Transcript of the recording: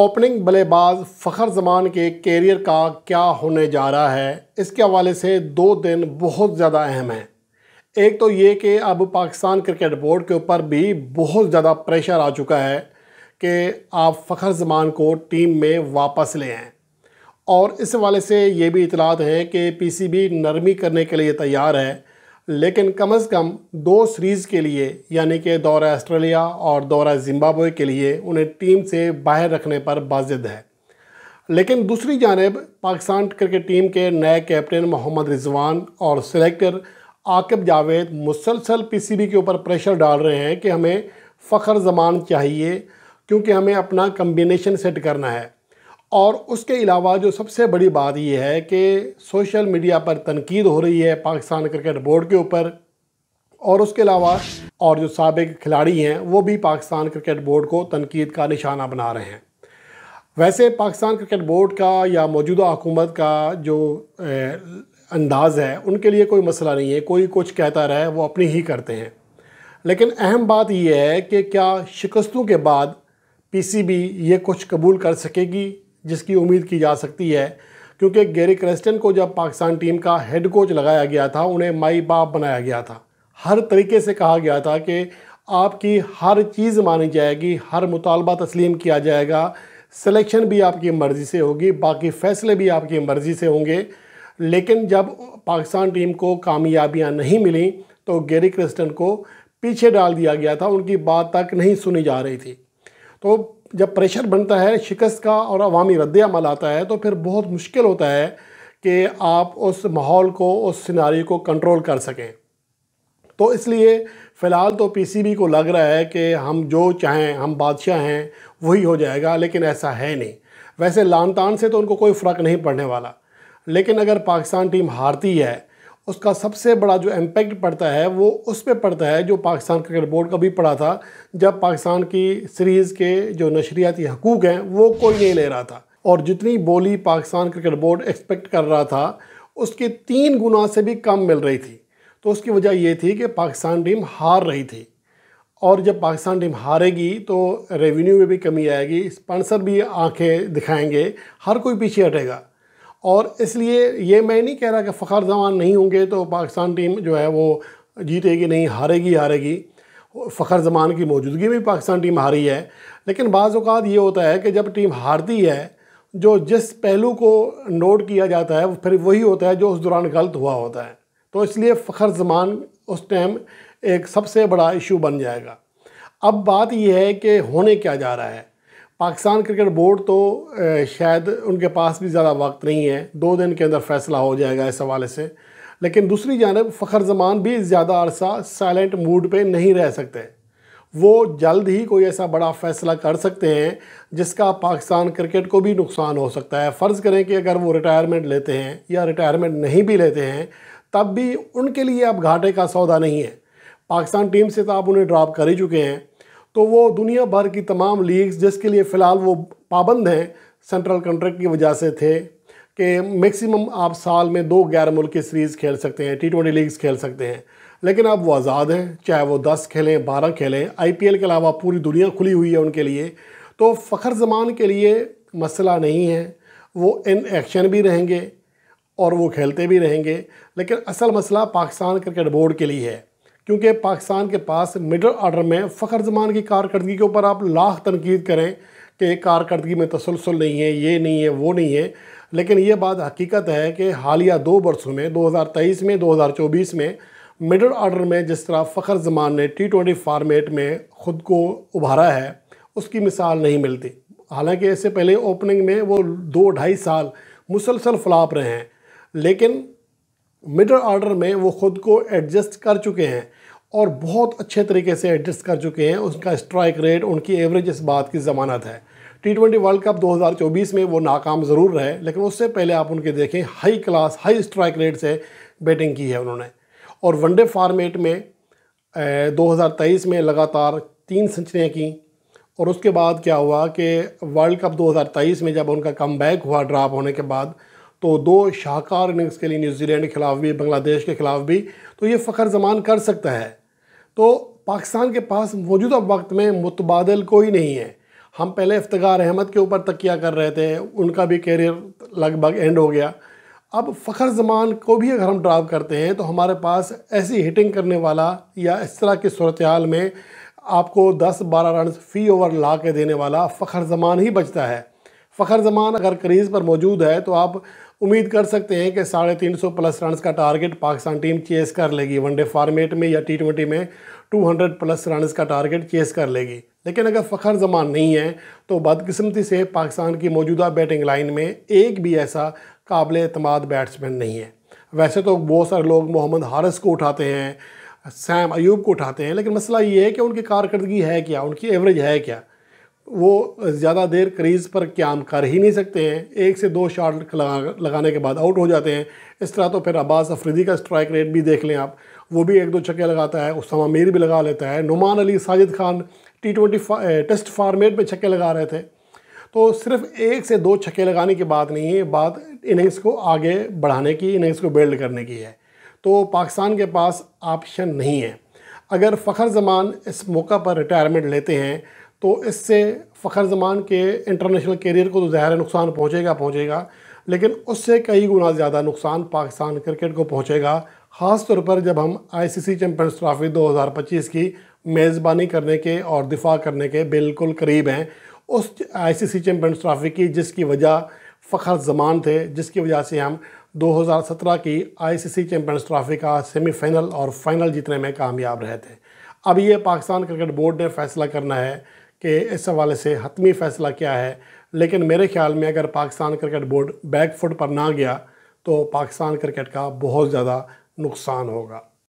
opening बल्लेबाज फ़खर जमान के career का क्या होने जा रहा है इसके हवाले से दो दिन बहुत ज़्यादा अहम हैं एक तो ये कि अब पाकिस्तान क्रिकेट बोर्ड के ऊपर भी बहुत ज़्यादा प्रेशर आ चुका है कि आप फ़खर जमान को टीम में वापस ले आएँ और इस हवाले से ये भी इतलात हैं कि पीसीबी नरमी करने के लिए तैयार है लेकिन कम से कम दो सीरीज़ के लिए यानी कि दौरा ऑस्ट्रेलिया और दौरा जिम्बाब्वे के लिए उन्हें टीम से बाहर रखने पर बाजिद है लेकिन दूसरी जानब पाकिस्तान क्रिकेट टीम के नए कैप्टन मोहम्मद रिजवान और सिलेक्टर आकिब जावेद मुसलसल पीसीबी के ऊपर प्रेशर डाल रहे हैं कि हमें फ़खर जमान चाहिए क्योंकि हमें अपना कम्बिनेशन सेट करना है और उसके अलावा जो सबसे बड़ी बात यह है कि सोशल मीडिया पर तनकीद हो रही है पाकिस्तान क्रिकेट बोर्ड के ऊपर और उसके अलावा और जो सबक खिलाड़ी हैं वो भी पाकिस्तान क्रिकेट बोर्ड को तनकीद का निशाना बना रहे हैं वैसे पाकिस्तान क्रिकेट बोर्ड का या मौजूदा हुकूमत का जो ए, अंदाज़ है उनके लिए कोई मसला नहीं है कोई कुछ कहता रहे वो अपनी ही करते हैं लेकिन अहम बात यह है कि क्या शिकस्तों के बाद पीसीबी ये कुछ कबूल कर सकेगी जिसकी उम्मीद की जा सकती है क्योंकि गैरी क्रेस्टन को जब पाकिस्तान टीम का हेड कोच लगाया गया था उन्हें माई बाप बनाया गया था हर तरीके से कहा गया था कि आपकी हर चीज़ मानी जाएगी हर मुतालबा तस्लीम किया जाएगा सिलेक्शन भी आपकी मर्ज़ी से होगी बाकी फ़ैसले भी आपकी मर्ज़ी से होंगे लेकिन जब पाकिस्तान टीम को कामयाबियां नहीं मिली तो गैरी क्रिस्टन को पीछे डाल दिया गया था उनकी बात तक नहीं सुनी जा रही थी तो जब प्रेशर बनता है शिकस्त का और अवामी रद्दमल आता है तो फिर बहुत मुश्किल होता है कि आप उस माहौल को उस सिनारी को कंट्रोल कर सकें तो इसलिए फ़िलहाल तो पीसीबी को लग रहा है कि हम जो चाहें हम बादशाह हैं वही हो जाएगा लेकिन ऐसा है नहीं वैसे लान तान से तो उनको कोई फ़र्क नहीं पड़ने वाला लेकिन अगर पाकिस्तान टीम हारती है उसका सबसे बड़ा जो इम्पैक्ट पड़ता है वो उस पर पड़ता है जो पाकिस्तान क्रिकेट बोर्ड का भी पड़ा था जब पाकिस्तान की सीरीज़ के जो नशरियाती हकूक़ हैं वो कोई नहीं ले रहा था और जितनी बोली पाकिस्तान क्रिकेट बोर्ड एक्सपेक्ट कर रहा था उसके तीन गुना से भी कम मिल रही थी तो उसकी वजह ये थी कि पाकिस्तान टीम हार रही थी और जब पाकिस्तान टीम हारेगी तो रेवेन्यू में भी कमी आएगी स्पॉन्सर भी आंखें दिखाएंगे हर कोई पीछे हटेगा और इसलिए ये मैं नहीं कह रहा कि फ़खर जमान नहीं होंगे तो पाकिस्तान टीम जो है वो जीतेगी नहीं हारेगी हारेगी फ़खर जमान की मौजूदगी में पाकिस्तान टीम हारी है लेकिन बाज़ात ये होता है कि जब टीम हारती है जो जिस पहलू को नोट किया जाता है फिर वही होता है जो उस दौरान गलत हुआ होता है तो इसलिए फ़खर जमान उस टाइम एक सबसे बड़ा इशू बन जाएगा अब बात यह है कि होने क्या जा रहा है पाकिस्तान क्रिकेट बोर्ड तो शायद उनके पास भी ज़्यादा वक्त नहीं है दो दिन के अंदर फैसला हो जाएगा इस हवाले से लेकिन दूसरी जानब फ़खर जमान भी ज़्यादा अरसा साइलेंट मूड पे नहीं रह सकते वो जल्द ही कोई ऐसा बड़ा फ़ैसला कर सकते हैं जिसका पाकिस्तान क्रिकेट को भी नुकसान हो सकता है फ़र्ज़ करें कि अगर वो रिटायरमेंट लेते हैं या रिटायरमेंट नहीं भी लेते हैं तब भी उनके लिए अब घाटे का सौदा नहीं है पाकिस्तान टीम से तो आप उन्हें ड्रॉप कर ही चुके हैं तो वो दुनिया भर की तमाम लीग्स जिसके लिए फ़िलहाल वो पाबंद हैं सेंट्रल कंट्रैक्ट की वजह से थे कि मैक्सिमम आप साल में दो गैर मुल्की सीरीज़ खेल सकते हैं टी ट्वेंटी लीग्स खेल सकते हैं लेकिन अब वो आज़ाद हैं चाहे वो दस खेलें बारह खेलें आई पी एल के अलावा पूरी दुनिया खुली हुई है उनके लिए तो फ़खर जमान के लिए मसला नहीं है वो इन एक्शन भी रहेंगे और वो खेलते भी रहेंगे लेकिन असल मसला पाकिस्तान क्रिकेट बोर्ड के लिए है क्योंकि पाकिस्तान के पास मिडल आर्डर में फ़खर जमान की कारकर्दगी के ऊपर आप लाख तनकीद करें कि कारकर्दगी में तसलसल नहीं है ये नहीं है वो नहीं है लेकिन ये बात हकीकत है कि हालिया दो बरसों में 2023 में 2024 में मिडल आर्डर में जिस तरह फ़खर जमान ने टी ट्वेंटी फार्मेट में ख़ुद को उभारा है उसकी मिसाल नहीं मिलती हालांकि इससे पहले ओपनिंग में वो दो ढाई साल मुसलसल फ्लाप रहे हैं लेकिन मिडल आर्डर में वो ख़ुद को एडजस्ट कर चुके हैं और बहुत अच्छे तरीके से एडजस्ट कर चुके हैं उसका स्ट्राइक रेट उनकी एवरेज इस बात की ज़मानत है टी ट्वेंटी वर्ल्ड कप 2024 में वो नाकाम ज़रूर रहे लेकिन उससे पहले आप उनके देखें high class high strike rate से बैटिंग की है उन्होंने और वनडे फार्मेट में ए, 2023 में लगातार तीन सेंचरियाँ की और उसके बाद क्या हुआ कि वर्ल्ड कप 2023 में जब उनका कम बैक हुआ ड्राप होने के बाद तो दो शाहकार इनिंग्स के लिए न्यूजीलैंड के खिलाफ भी बांग्लादेश के खिलाफ भी तो ये फ़खर जमान कर सकता है तो पाकिस्तान के पास मौजूदा वक्त में मुतबादल कोई नहीं है हम पहले इफ्तार अहमद के ऊपर तकिया कर रहे थे उनका भी कैरियर लगभग एंड हो गया अब फ़खर जमान को भी अगर हम ड्राव करते हैं तो हमारे पास ऐसी हिटिंग करने वाला या इस तरह की सूरत हाल में आपको 10-12 रन फ़ी ओवर ला के देने वाला फ़खर जमान ही बचता है फ़खर जमान अगर क्रीज़ पर मौजूद है तो आप उम्मीद कर सकते हैं कि साढ़े तीन सौ प्लस रन का टारगेट पाकिस्तान टीम चेस कर लेगी वनडे फॉर्मेट में या टी ट्वेंटी में टू हंड्रेड प्लस रन का टारगेट चेस कर लेगी लेकिन अगर फ़खर जमान नहीं है तो बदकिस्मती से पाकिस्तान की मौजूदा बैटिंग लाइन में एक भी ऐसा काबिल अतमाद बैट्समैन नहीं है वैसे तो बहुत सारे लोग मोहम्मद हारिस को उठाते हैं सैम अयूब को उठाते हैं लेकिन मसला ये है कि उनकी कारकर्दगी है क्या उनकी एवरेज है क्या वो ज़्यादा देर क्रीज पर क्याम कर ही नहीं सकते हैं एक से दो शॉट लगाने के बाद आउट हो जाते हैं इस तरह तो फिर अब्बास अफरीदी का स्ट्राइक रेट भी देख लें आप वो भी एक दो छक्के लगाता है उसमा मीर भी लगा लेता है Nauman Ali Sajid Khan T twenty test format में छक्के लगा रहे थे तो सिर्फ एक से दो छक्के लगाने की बात नहीं है बात इनिंग्स को आगे बढ़ाने की इनिंग्स को बिल्ड करने की है तो पाकिस्तान के पास ऑप्शन नहीं है अगर फ़खर जमान इस मौका पर रिटायरमेंट लेते हैं तो इससे फ़खर जमान के इंटरनेशनल कैरियर को तो ज़ाहिर नुकसान पहुँचेगा पहुँचेगा लेकिन उससे कई गुना ज़्यादा नुकसान पाकिस्तान क्रिकेट को पहुँचेगा ख़ास तौर पर जब हम आईसीसी चैंपियंस ट्रॉफी 2025 की मेज़बानी करने के और दिफा करने के बिल्कुल करीब हैं उस आईसीसी चैंपियंस ट्रॉफी की जिसकी वजह फ़खर जमान थे जिसकी वजह से हम 2017 की आईसीसी चैंपियंस ट्रॉफी का सेमीफाइनल और फाइनल जीतने में कामयाब रहे थे अब ये पाकिस्तान क्रिकेट बोर्ड ने फैसला करना है कि इस हवाले से हतमी फ़ैसला क्या है लेकिन मेरे ख्याल में अगर Pakistan cricket board back foot पर ना गया तो पाकिस्तान क्रिकेट का बहुत ज़्यादा नुकसान होगा